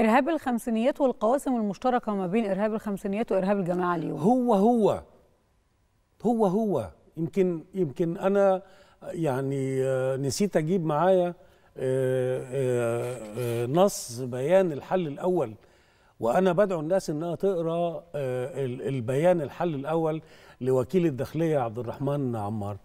إرهاب الخمسينيات والقواسم المشتركة ما بين إرهاب الخمسينيات وإرهاب الجماعة اليوم هو هو هو هو يمكن يمكن أنا يعني نسيت أجيب معايا آه، آه، آه، نص بيان الحل الأول وأنا بدعو الناس إنها تقرأ البيان الحل الأول لوكيل الداخلية عبد الرحمن عمار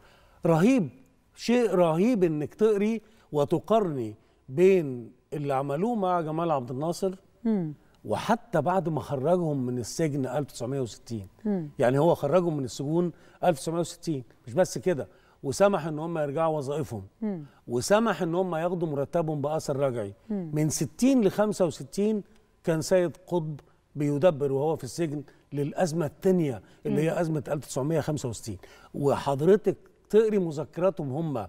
رهيب شيء رهيب إنك تقري وتقارني بين اللي عملوه مع جمال عبد الناصر مم. وحتى بعد ما خرجهم من السجن 1960 مم. يعني هو خرجهم من السجون 1960 مش بس كده وسمح ان هم يرجعوا وظائفهم وسمح ان هم ياخدوا مرتبهم باثر رجعي مم. من 60 ل 65 كان سيد قطب بيدبر وهو في السجن للازمه الثانيه اللي مم. هي ازمه 1965 وحضرتك تقري مذكراتهم هم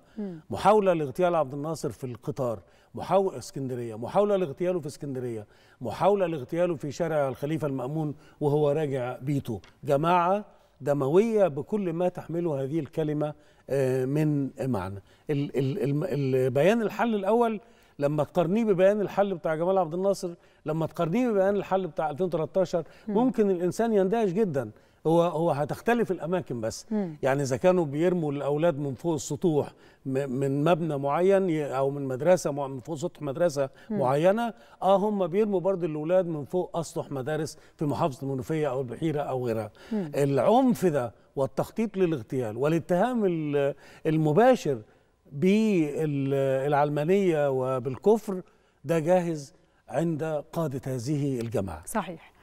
محاوله لاغتيال عبد الناصر في القطار محاولة اسكندرية محاولة لاغتياله في اسكندرية محاولة لاغتياله في شارع الخليفة المأمون وهو راجع بيته جماعة دموية بكل ما تحمله هذه الكلمة آه، من معنى البيان الحل الأول لما تقارنيه ببيان الحل بتاع جمال عبد الناصر لما تقارنيه ببيان الحل بتاع 2013 ممكن الإنسان يندهش جداً هو هو هتختلف الاماكن بس م. يعني اذا كانوا بيرموا الاولاد من فوق السطوح من مبنى معين او من مدرسه من فوق سطح مدرسه م. معينه اه هم بيرموا برضه الاولاد من فوق اسطح مدارس في محافظه المنوفيه او البحيره او غيرها م. العنف ده والتخطيط للاغتيال والاتهام المباشر بالعلمانيه وبالكفر ده جاهز عند قاده هذه الجماعه صحيح